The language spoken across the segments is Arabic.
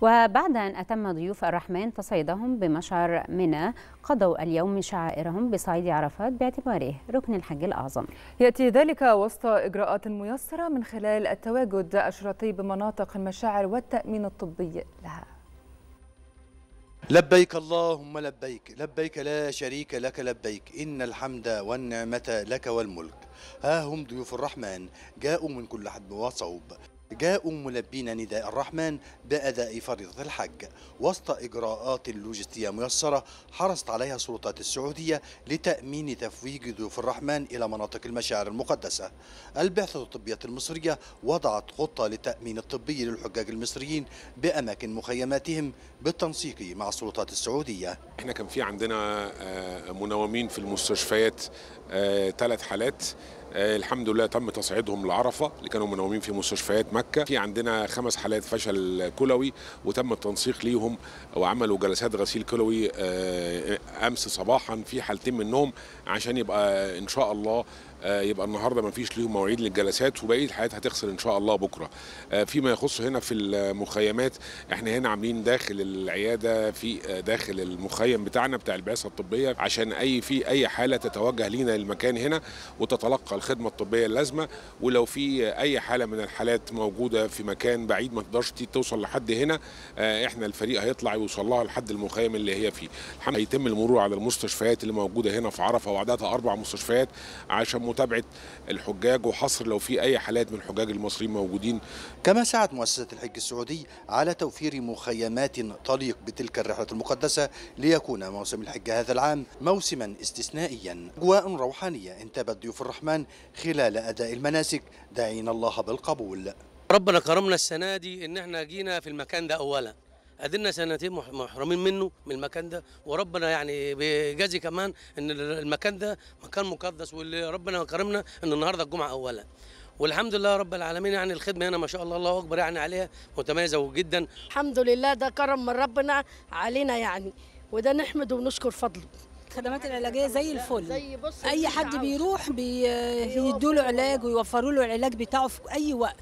وبعد أن أتم ضيوف الرحمن تصعيدهم بمشعر منى قضوا اليوم شعائرهم بصعيد عرفات باعتباره ركن الحج الأعظم يأتي ذلك وسط إجراءات ميسرة من خلال التواجد الشرطي بمناطق المشاعر والتأمين الطبي لها لبيك اللهم لبيك لبيك لا شريك لك لبيك إن الحمد والنعمة لك والملك ها هم ضيوف الرحمن جاءوا من كل حدب وصوب جاءوا ملبين نداء الرحمن بأداء فريضة الحج وسط إجراءات لوجستية ميسرة حرصت عليها السلطات السعودية لتأمين تفويج ضيوف الرحمن إلى مناطق المشاعر المقدسة البعثة الطبية المصرية وضعت خطة للتأمين الطبي للحجاج المصريين بأماكن مخيماتهم بالتنسيق مع السلطات السعودية احنا كان في عندنا آه، مناومين في المستشفيات آه، ثلاث حالات آه، الحمد لله تم تصعيدهم لعرفه اللي كانوا منومين في مستشفيات مكه في عندنا خمس حالات فشل كلوي وتم التنسيق ليهم وعملوا جلسات غسيل كلوي آه، امس صباحا في حالتين منهم عشان يبقى ان شاء الله آه، يبقى النهارده مفيش ليهم مواعيد للجلسات وبقيه الحاجات هتخسر ان شاء الله بكره آه، فيما يخص هنا في المخيمات احنا هنا عاملين داخل العياده في آه، داخل المخيم بتاعنا بتاع البعثه الطبيه عشان اي في اي حاله تتوجه لينا المكان هنا وتتلقى الخدمه الطبيه اللازمه ولو في اي حاله من الحالات موجوده في مكان بعيد ما تقدرش توصل لحد هنا احنا الفريق هيطلع يوصل لها لحد المخيم اللي هي فيه هيتم المرور على المستشفيات اللي موجوده هنا في عرفه وعددها اربع مستشفيات عشان متابعة الحجاج وحصر لو في اي حالات من الحجاج المصريين موجودين. كما سعت مؤسسه الحج السعودي على توفير مخيمات تليق بتلك الرحله المقدسه ليكون موسم الحج هذا العام موسما استثنائيا، اجواء روحانيه انتابت ضيوف الرحمن خلال اداء المناسك داعين الله بالقبول. ربنا كرمنا السنه دي ان احنا جينا في المكان ده اولا قدرنا سنتين محرمين منه من المكان ده وربنا يعني بيجازي كمان ان المكان ده مكان مقدس واللي ربنا كرمنا ان النهارده الجمعه اولا والحمد لله رب العالمين يعني الخدمه هنا ما شاء الله الله اكبر يعني عليها متميزه جدا الحمد لله ده كرم من ربنا علينا يعني وده نحمد ونشكر فضله الخدمات العلاجيه زي الفل زي اي حد بيروح بيدوا له علاج ويوفروا له العلاج بتاعه في اي وقت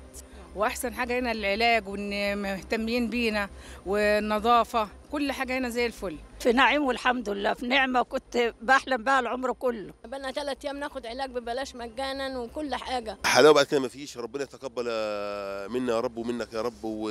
واحسن حاجه هنا العلاج وان مهتمين بينا والنظافه كل حاجه هنا زي الفل في نعيم والحمد لله في نعمه كنت بحلم بها العمر كله بقالنا ثلاث ايام ناخد علاج ببلاش مجانا وكل حاجه حلاوه بعد كده ما فيش ربنا يتقبل آه، منا يا رب ومنك يا رب و...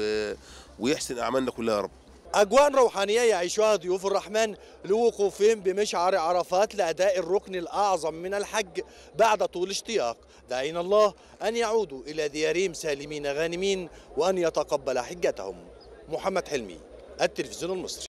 ويحسن اعمالنا كلها يا رب أجواء روحانية يعيشها ضيوف الرحمن لوقوفهم بمشعر عرفات لأداء الركن الأعظم من الحج بعد طول اشتياق دعينا الله أن يعودوا إلى ديارهم سالمين غانمين وأن يتقبل حجتهم محمد حلمي التلفزيون المصري